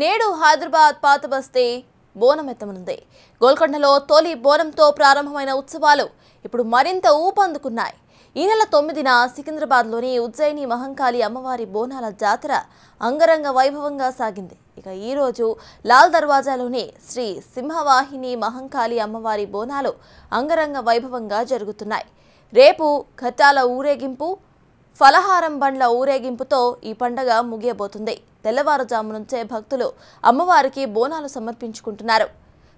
నేడు హైదరాబాద్ పాతబస్తీ బోనమెత్తనుంది గోల్కొండలో తొలి బోనంతో ప్రారంభమైన ఉత్సవాలు ఇప్పుడు మరింత ఊపందుకున్నాయి ఈ నెల తొమ్మిదిన సికింద్రాబాద్లోని ఉజ్జయిని మహంకాళి అమ్మవారి బోనాల జాతర అంగరంగ వైభవంగా సాగింది ఇక ఈరోజు లాల్ దర్వాజాలోని శ్రీ సింహవాహిని మహంకాళి అమ్మవారి బోనాలు అంగరంగ వైభవంగా జరుగుతున్నాయి రేపు ఘట్టాల ఊరేగింపు ఫలహారం బండ్ల ఊరేగింపుతో ఈ పండగ ముగియబోతుంది తెల్లవారుజాము నుంచే భక్తులు అమ్మవారికి బోనాలు సమర్పించుకుంటున్నారు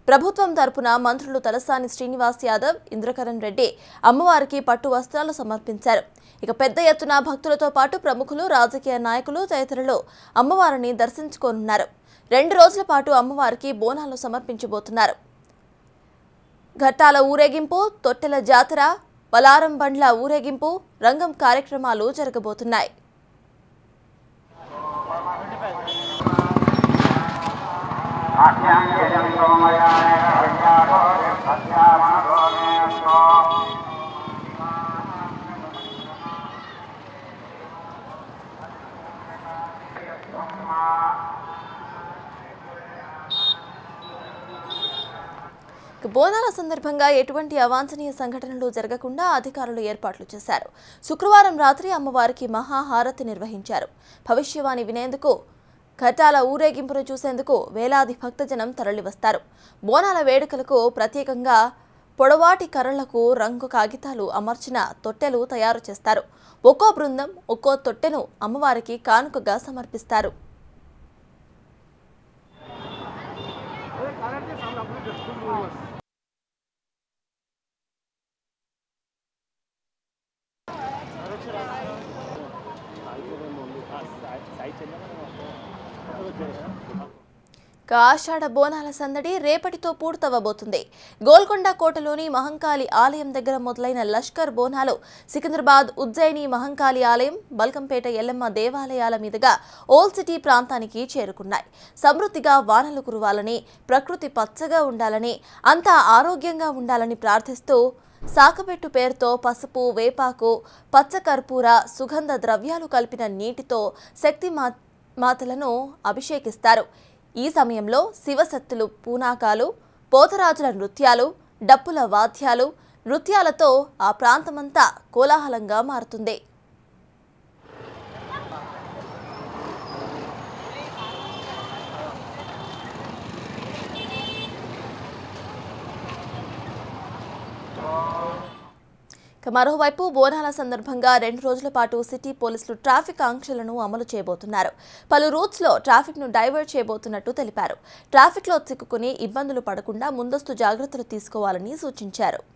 ప్రభుత్వం తరపున మంత్రులు తలసాని శ్రీనివాస్ యాదవ్ ఇంద్రకరణ్ రెడ్డి అమ్మవారికి పట్టు వస్త్రాలు సమర్పించారు ఇక పెద్ద ఎత్తున భక్తులతో పాటు ప్రముఖులు రాజకీయ నాయకులు తదితరులు అమ్మవారిని దర్శించుకోనున్నారు రెండు రోజుల పాటు అమ్మవారికి బోనాలు సమర్పించబోతున్నారు ఘట్టాల ఊరేగింపు తొట్టెల జాతర పలారం బండ్ల ఊరేగింపు రంగం కార్యక్రమాలు జరగబోతున్నాయి బోనాల సందర్భంగా ఎటువంటి అవాంఛనీయ సంఘటనలు జరగకుండా అధికారులు ఏర్పాట్లు చేశారు శుక్రవారం రాత్రి అమ్మవారికి మహాహారతి నిర్వహించారు భవిష్యవాణి వినేందుకు ఘటాల ఊరేగింపును చూసేందుకు వేలాది భక్తజనం తరలివస్తారు బోనాల వేడుకలకు ప్రత్యేకంగా పొడవాటి కర్రలకు రంగు కాగితాలు అమర్చిన తొట్టెలు తయారు చేస్తారు ఒక్కో బృందం ఒక్కో తొట్టెను అమ్మవారికి కానుకగా సమర్పిస్తారు ఆషాఢ బోనాల సందడి రేపటితో పూర్తవబోతుంది గోల్కొండ కోటలోని మహంకాళి ఆలయం దగ్గర మొదలైన లష్కర్ బోనాలు సికింద్రాబాద్ ఉజ్జయిని మహంకాళి ఆలయం బల్కంపేట ఎల్లమ్మ దేవాలయాల మీదుగా ఓల్డ్ సిటీ ప్రాంతానికి చేరుకున్నాయి సమృద్ధిగా వానలు కురవాలని ప్రకృతి పచ్చగా ఉండాలని అంతా ఆరోగ్యంగా ఉండాలని ప్రార్థిస్తూ సాకబెట్టు పేరుతో పసుపు వేపాకు పచ్చకర్పూర సుగంధ ద్రవ్యాలు కలిపిన నీటితో శక్తి మాతలను అభిషేకిస్తారు ఈ సమయంలో శివశక్తులు పూనాకాలు పోతరాజుల నృత్యాలు డప్పుల వాద్యాలు నృత్యాలతో ఆ ప్రాంతమంతా కోలాహలంగా మారుతుంది మరోవైపు బోనాల సందర్భంగా రెండు రోజుల పాటు సిటీ పోలీసులు ట్రాఫిక్ ఆంక్షలను అమలు చేయబోతున్నారు పలు రూట్స్లో ట్రాఫిక్ను డైవర్ట్ చేయబోతున్నట్టు తెలిపారు ట్రాఫిక్లో చిక్కుకుని ఇబ్బందులు పడకుండా ముందస్తు జాగ్రత్తలు తీసుకోవాలని సూచించారు